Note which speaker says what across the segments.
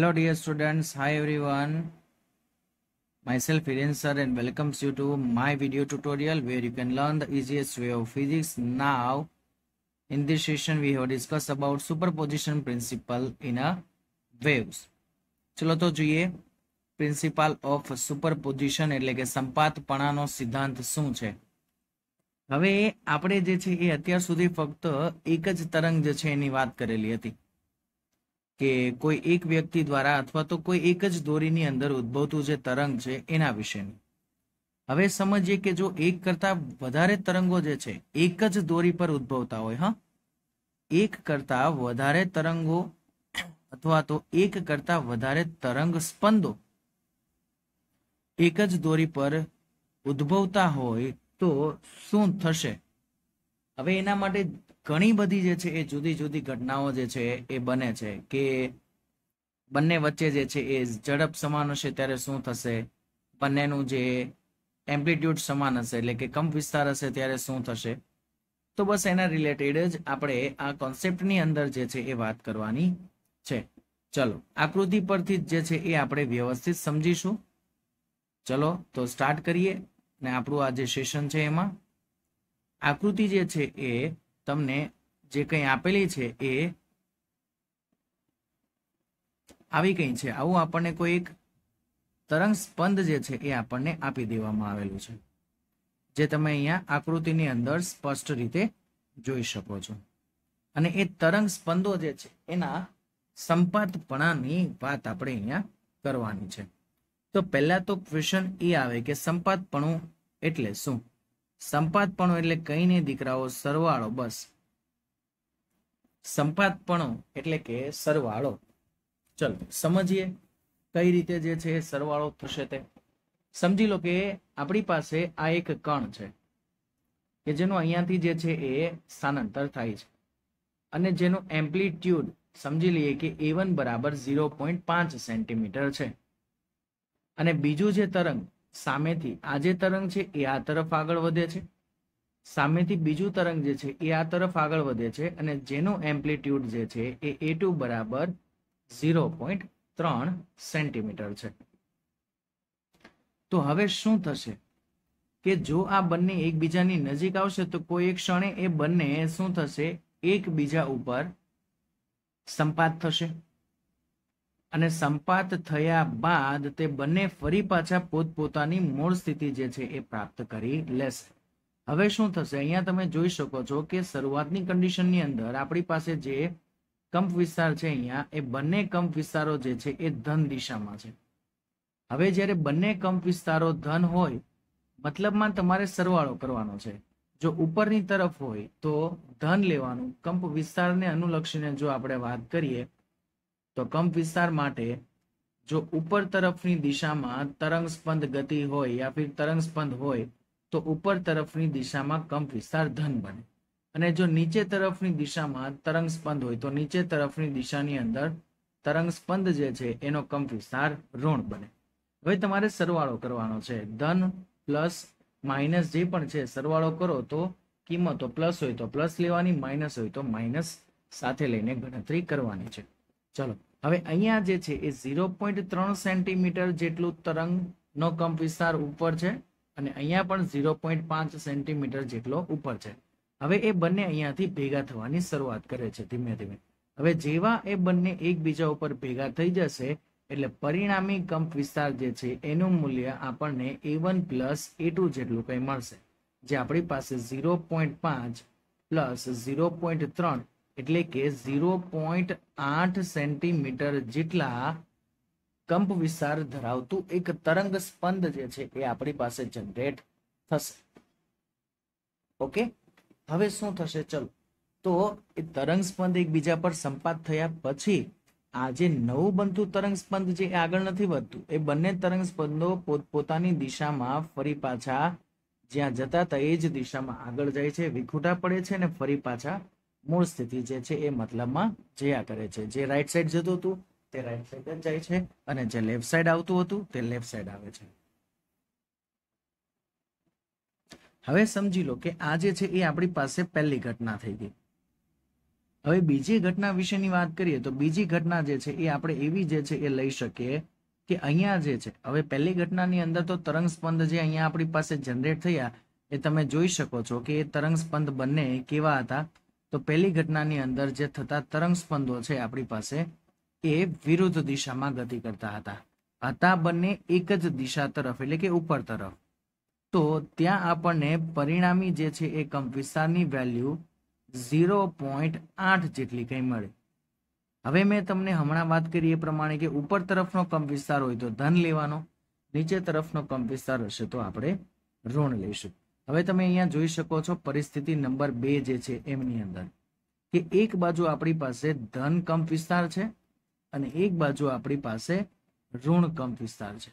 Speaker 1: Hello dear students, hi everyone. Myself Hiren sir and welcomes you to my video tutorial where you can learn the easiest way of physics. Now in this session we have discussed about superposition principle in a waves. ચલો તો જોઈએ principal of superposition એટલે કે સંપાતપણાનો સિદ્ધાંત શું છે હવે આપણે જે છે એ અત્યાર સુધી ફક્ત એક જ તરંગ જે છે એની વાત કરેલી હતી કે કોઈ એક વ્યક્તિ દ્વારા અથવા તો કોઈ એક જ દોરીની અંદર ઉદ્ભવતું જે તરંગ છે એના વિશેની હવે સમજીએ કે જો એક કરતા વધારે તરંગો જે છે એક જ દોરી પર ઉદ્ભવતા હોય હા એક કરતા વધારે તરંગો અથવા તો એક કરતા વધારે તરંગ સ્પંદો એક જ દોરી પર ઉદ્ભવતા હોય તો શું થશે હવે એના માટે ઘણી બધી જે છે એ જુદી જુદી ઘટનાઓ જે છે એ બને છે કે બંને વચ્ચે જે છે એ ઝડપ સમાન હશે ત્યારે શું થશે બંનેનું જે એમ્પ્લિટ્યૂડ સમાન હશે એટલે કે કંપ વિસ્તાર હશે ત્યારે શું થશે તો બસ એના રિલેટેડ જ આપણે આ કોન્સેપ્ટની અંદર જે છે એ વાત કરવાની છે ચલો આકૃતિ પરથી જે છે એ આપણે વ્યવસ્થિત સમજીશું ચલો તો સ્ટાર્ટ કરીએ ને આપણું આ જે સેશન છે એમાં આકૃતિ જે છે એ તમને જે કંઈ આપેલી છે એ આવી કંઈ છે આવું આપણને કોઈ એક તરંગ સ્પંદ જે છે એ આપણને આપી દેવામાં આવેલું છે જે તમે અહીંયા આકૃતિની અંદર સ્પષ્ટ રીતે જોઈ શકો છો અને એ તરંગ સ્પંદો જે છે એના સંપાતપણાની વાત આપણે અહીંયા કરવાની છે તો પહેલા તો ક્વેશ્ચન એ આવે કે સંપાતપણું એટલે શું સંપાતપણું એટલે કઈ નહીં દીકરાઓ સરવાળો બસ સંપાતપણું એટલે કે સરવાળો ચલો સમજીએ કઈ રીતે જે છે સરવાળો થશે તે સમજી લો કે આપણી પાસે આ એક કણ છે કે જેનું અહીંયાથી જે છે એ સ્થાનાંતર થાય છે અને જેનું એમ્પ્લિટ્યુડ સમજી લઈએ કે એ વન બરાબર ઝીરો પોઈન્ટ પાંચ સેન્ટીમીટર છે અને બીજું જે તરંગ સામેથી આ જે તરંગ છે એ આ તરફ આગળ વધે છે સામેથી બીજું તરંગ જે છે એ આ તરફ આગળ વધે છે અને જેનો એમ્પ્લિટ્યુડ જે છે એ એ બરાબર ઝીરો પોઈન્ટ ત્રણ સેન્ટીમીટર છે તો હવે શું થશે કે જો આ બંને એકબીજાની નજીક આવશે તો કોઈ એક ક્ષણે એ બંને શું થશે એકબીજા ઉપર સંપાત થશે અને સંપાત થયા બાદ તે બંને ફરી પાછા પોતપોતાની મૂળ સ્થિતિ જે છે એ પ્રાપ્ત કરી લેશે હવે શું થશે અહીંયા તમે જોઈ શકો છો કે શરૂઆતની કન્ડિશનની અંદર આપણી પાસે જે કંપ વિસ્તાર છે અહીંયા એ બંને કંપ વિસ્તારો જે છે એ ધન દિશામાં છે હવે જ્યારે બંને કંપ વિસ્તારો ધન હોય મતલબમાં તમારે સરવાળો કરવાનો છે જો ઉપરની તરફ હોય તો ધન લેવાનું કંપ વિસ્તારને અનુલક્ષીને જો આપણે વાત કરીએ તો કંપ વિસ્તાર માટે જો ઉપર તરફની દિશામાં તરંગ સ્પંદ ગતિ હોય યા ફિર તરંગ સ્પંદ હોય તો ઉપર તરફની દિશામાં કંપ વિસ્તાર ધન બને અને જો નીચે તરફની દિશામાં તરંગ સ્પંદ હોય તો નીચે તરફની દિશાની અંદર તરંગ સ્પંદ જે છે એનો કંપ વિસ્તાર ઋણ બને હવે તમારે સરવાળો કરવાનો છે ધન પ્લસ માઇનસ જે પણ છે સરવાળો કરો તો કિંમતો પ્લસ હોય તો પ્લસ લેવાની માઇનસ હોય તો માઇનસ સાથે લઈને ગણતરી કરવાની છે ચલો હવે અહીંયા જે છે એ ઝીરો પોઈન્ટ ત્રણ સેન્ટીમીટર જેટલું તરંગનો કંપ વિસ્તાર ઉપર છે અને અહીંયા પણ ઝીરો પોઈન્ટ પાંચ સેન્ટીમીટર જેટલો ઉપર છે હવે એ બંને અહીંયાથી ભેગા થવાની શરૂઆત કરે છે ધીમે ધીમે હવે જેવા એ બંને એકબીજા ઉપર ભેગા થઈ જશે એટલે પરિણામી કંપ વિસ્તાર જે છે એનું મૂલ્ય આપણને A one plus A two જેટલું કંઈ મળશે જે આપણી પાસે ઝીરો પોઈન્ટ પાંચ પ્લસ ઝીરો પોઈન્ટ ત્રણ એટલે કે ઝીરો પોઈન્ટ આઠ સેન્ટીમીટર જેટલા કંપ વિસ્તાર ધરાવતું એક તરંગ સ્પંદ જે છે એ આપણી પાસે જનરેટ થશે ઓકે હવે શું થશે ચલો તો એ તરંગ સ્પંદ એકબીજા પર સંપાત થયા પછી આજે નવું બનતું તરંગ સ્પંદ જે આગળ નથી વધતું એ બંને તરંગ સ્પંદો પોતપોતાની દિશામાં ફરી પાછા જ્યાં જતા હતા એ જ દિશામાં આગળ જાય છે વિખૂટા પડે છે અને ફરી પાછા મૂળ સ્થિતિ જે છે એ મતલબમાં જયા કરે છે જે રાઈટ સાઈડ જતું હતું તે રાઈટ સાઈડ જ જાય છે અને જે લેફ્ટ સાઈડ આવતું હતું તે લેફ્ટ સાઈડ આવે છે હવે સમજી લો કે આ જે છે એ આપણી પાસે પહેલી ઘટના થઈ ગઈ હવે બીજી ઘટના વિશેની વાત કરીએ તો બીજી ઘટના જે છે એ આપણે એવી જે છે એ લઈ શકીએ કે અહીંયા જે છે હવે પહેલી ઘટનાની અંદર તો તરંગ સ્પંદ જે અહીંયા આપણી પાસે જનરેટ થયા એ તમે જોઈ શકો છો કે એ તરંગ સ્પંદ બંને કેવા હતા તો પહેલી ઘટનાની અંદર જે થતા તરંગ સ્પંદો છે આપણી પાસે એ વિરુદ્ધ દિશામાં ગતિ કરતા હતા હતા બંને એક જ દિશા તરફ એટલે કે ઉપર તરફ તો ત્યાં આપણને પરિણામી જે છે એ વિસ્તારની વેલ્યુ ઝીરો પોઈન્ટ આઠ જેટલી કંઈ મળે હવે મેં તમને હમણાં વાત કરી એ પ્રમાણે કે ઉપર તરફનો કંપ વિસ્તાર હોય તો ધન લેવાનો નીચે તરફનો કંપ વિસ્તાર હશે તો આપણે ઋણ લઈશું હવે તમે અહીંયા જોઈ શકો છો પરિસ્થિતિ નંબર બે જે છે એમની અંદર કે એક બાજુ આપણી પાસે ધન કંપ વિસ્તાર છે અને એક બાજુ આપણી પાસે ઋણ કંપ વિસ્તાર છે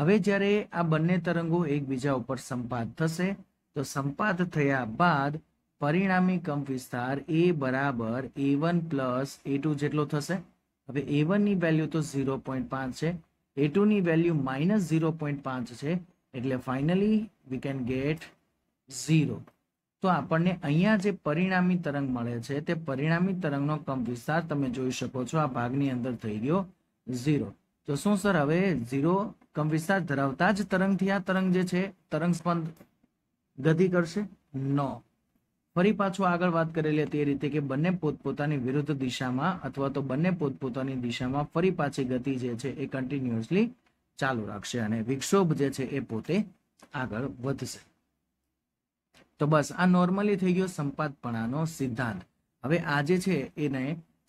Speaker 1: હવે જ્યારે આ બંને તરંગો એકબીજા ઉપર સંપાત થશે તો સંપાત થયા બાદ પરિણામી કંપ વિસ્તાર એ બરાબર A one plus A two જેટલો થશે હવે એ વનની વેલ્યુ તો ઝીરો પોઈન્ટ પાંચ છે એ ટુની વેલ્યુ માઇનસ ઝીરો પોઈન્ટ પાંચ છે એટલે finally we can get zero તો આપણને અહીંયા જે પરિણામી તરંગ મળે છે તે પરિણામી તરંગનો કંપ વિસ્તાર તમે જોઈ શકો છો આ ભાગની અંદર થઈ ગયો ઝીરો તો શું સર હવે ઝીરો કંપ વિસ્તાર ધરાવતા જ તરંગથી આ તરંગ જે છે તરંગ સ્પંદ ગતિ કરશે નો ફરી પાછું આગળ વાત કરેલી એ રીતે કે બંને પોતપોતાની વિરુદ્ધ દિશામાં અથવા તો બંને પોતપોતાની દિશામાં ફરી પાછી ગતિ જે છે એ કન્ટિન્યુઅસલી ચાલુ રાખશે અને વિક્ષોભ જે છે એ પોતે આગળ વધશે તો બસ આ નોર્મલી થઈ ગયો સંપાદપણાનો સિદ્ધાંત હવે આજે છે એને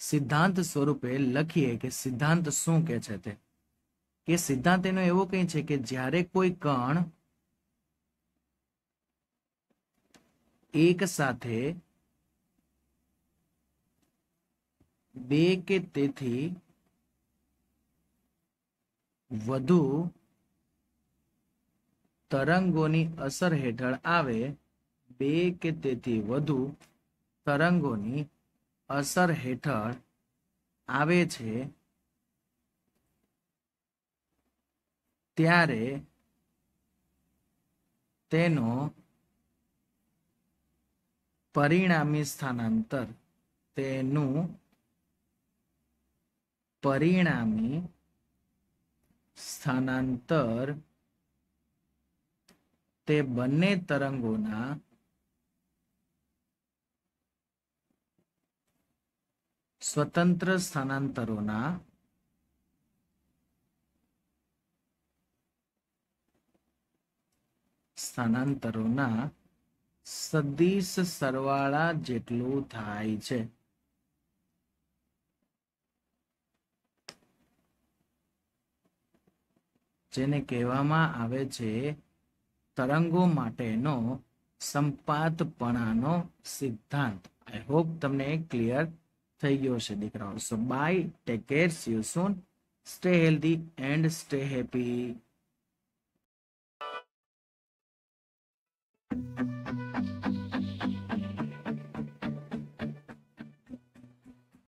Speaker 1: સિદ્ધાંત સ્વરૂપે લખીએ કે સિદ્ધાંત શું કે છે તે કે સિદ્ધાંત એનો એવો કઈ છે કે જ્યારે કોઈ કણ એક સાથે બે કે તેથી વધુ તરંગોની અસર હેઠળ આવે બે કે તેથી વધુ તરંગોની અસર હેઠળ આવે છે ત્યારે તેનો પરિણામી સ્થાનાંતર તેનું પરિણામી સ્થાનાંતર તે બંને તરંગોના સ્વતંત્ર સ્થાનાંતરોના સ્થાનાંતરોના સદીશ સરવાળા જેટલું થાય છે જેને કહેવામાં આવે છે તરંગો માટેનો સંપાતપણાનો સિદ્ધાંત આઈ હોપ તમને ક્લિયર થઈ ગયો છે દીકરાઓ so bye take care you soon stay healthy and stay happy